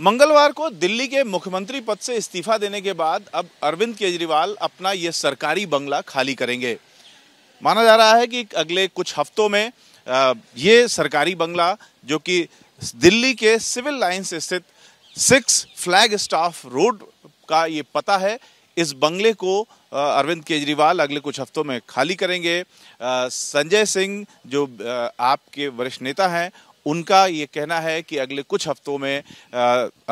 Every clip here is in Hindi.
मंगलवार को दिल्ली के मुख्यमंत्री पद से इस्तीफा देने के बाद अब अरविंद केजरीवाल अपना ये सरकारी बंगला खाली करेंगे माना जा रहा है कि अगले कुछ हफ्तों में ये सरकारी बंगला जो कि दिल्ली के सिविल लाइन से स्थित सिक्स फ्लैग स्टाफ रोड का ये पता है इस बंगले को अरविंद केजरीवाल अगले कुछ हफ्तों में खाली करेंगे संजय सिंह जो आपके वरिष्ठ नेता हैं उनका ये कहना है कि अगले कुछ हफ्तों में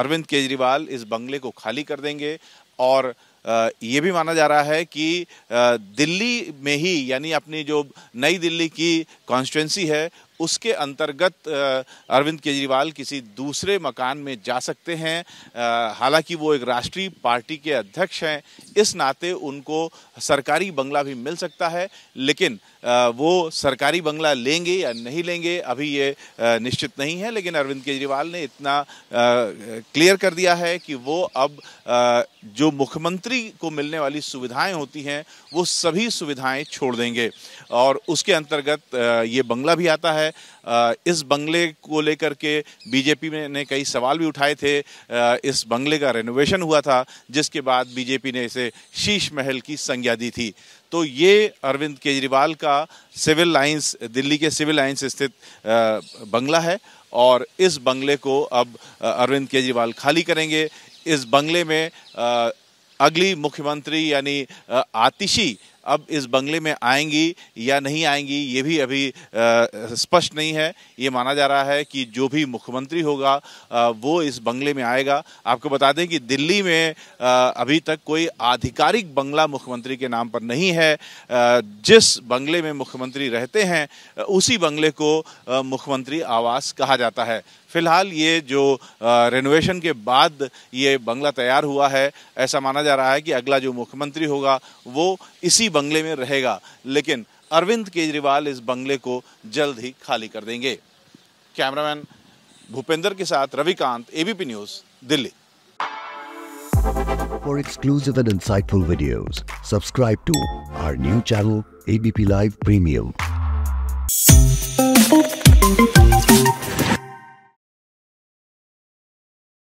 अरविंद केजरीवाल इस बंगले को खाली कर देंगे और ये भी माना जा रहा है कि दिल्ली में ही यानी अपनी जो नई दिल्ली की कॉन्स्टिट्यूंसी है उसके अंतर्गत अरविंद केजरीवाल किसी दूसरे मकान में जा सकते हैं हालांकि वो एक राष्ट्रीय पार्टी के अध्यक्ष हैं इस नाते उनको सरकारी बंगला भी मिल सकता है लेकिन वो सरकारी बंगला लेंगे या नहीं लेंगे अभी ये निश्चित नहीं है लेकिन अरविंद केजरीवाल ने इतना क्लियर कर दिया है कि वो अब जो मुख्यमंत्री को मिलने वाली सुविधाएं होती हैं वो सभी सुविधाएं छोड़ देंगे और उसके अंतर्गत ये बंगला भी आता है इस बंगले को लेकर के बीजेपी ने कई सवाल भी उठाए थे इस बंगले का रेनोवेशन हुआ था जिसके बाद बीजेपी ने इसे शीश महल की संज्ञा दी थी तो ये अरविंद केजरीवाल का सिविल लाइंस दिल्ली के सिविल लाइंस स्थित बंगला है और इस बंगले को अब अरविंद केजरीवाल खाली करेंगे इस बंगले में अगली मुख्यमंत्री यानी आतिशी अब इस बंगले में आएंगी या नहीं आएंगी ये भी अभी स्पष्ट नहीं है ये माना जा रहा है कि जो भी मुख्यमंत्री होगा वो इस बंगले में आएगा आपको बता दें कि दिल्ली में अभी तक कोई आधिकारिक बंगला मुख्यमंत्री के नाम पर नहीं है जिस बंगले में मुख्यमंत्री रहते हैं उसी बंगले को मुख्यमंत्री आवास कहा जाता है फिलहाल ये जो रेनोवेशन के बाद ये बंगला तैयार हुआ है ऐसा माना जा रहा है कि अगला जो मुख्यमंत्री होगा वो इसी बंगले में रहेगा लेकिन अरविंद केजरीवाल इस बंगले को जल्द ही खाली कर देंगे कैमरामैन भूपेंद्र के साथ Ravikant ABP News Delhi For exclusive and insightful videos, subscribe to our new channel ABP Live Premium.